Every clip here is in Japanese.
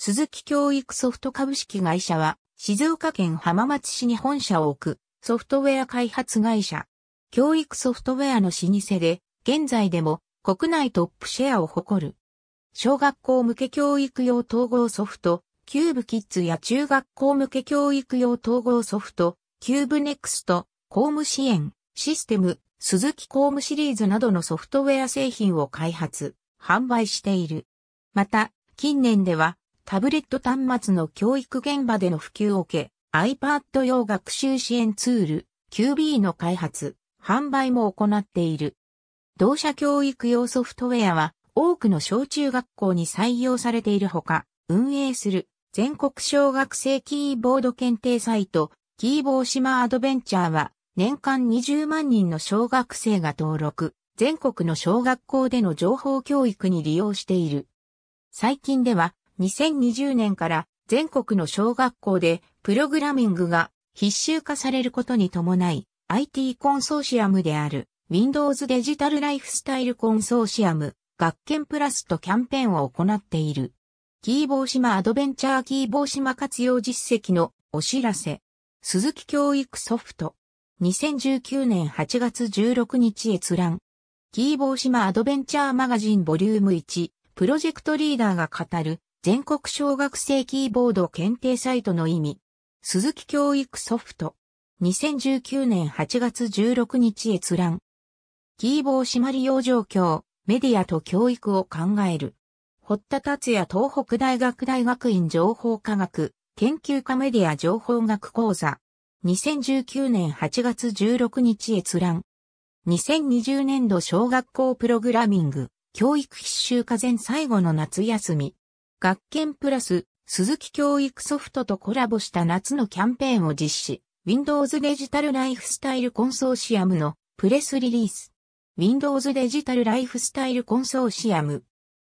鈴木教育ソフト株式会社は、静岡県浜松市に本社を置くソフトウェア開発会社。教育ソフトウェアの老舗で、現在でも国内トップシェアを誇る。小学校向け教育用統合ソフト、キューブキッズや中学校向け教育用統合ソフト、キューブネクスト、公務支援、システム、鈴木公務シリーズなどのソフトウェア製品を開発、販売している。また、近年では、タブレット端末の教育現場での普及を受け、iPad 用学習支援ツール QB の開発、販売も行っている。同社教育用ソフトウェアは多くの小中学校に採用されているほか、運営する全国小学生キーボード検定サイト、キーボー島アドベンチャーは年間20万人の小学生が登録、全国の小学校での情報教育に利用している。最近では2020年から全国の小学校でプログラミングが必修化されることに伴い IT コンソーシアムである Windows デジタルライフスタイルコンソーシアム学研プラスとキャンペーンを行っている。キーボー島アドベンチャーキーボー島活用実績のお知らせ。鈴木教育ソフト。2019年8月16日閲覧。キーボー島アドベンチャーマガジンボリューム1、プロジェクトリーダーが語る全国小学生キーボード検定サイトの意味、鈴木教育ソフト、2019年8月16日閲覧、キーボー締まり用状況、メディアと教育を考える、堀田達也東北大学大学院情報科学、研究科メディア情報学講座、2019年8月16日閲覧、2020年度小学校プログラミング、教育必修課前最後の夏休み、学研プラス、鈴木教育ソフトとコラボした夏のキャンペーンを実施、Windows デジタルライフスタイルコンソーシアムのプレスリリース。Windows デジタルライフスタイルコンソーシアム。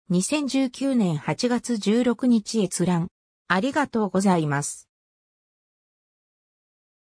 2019年8月16日閲覧。ありがとうございます。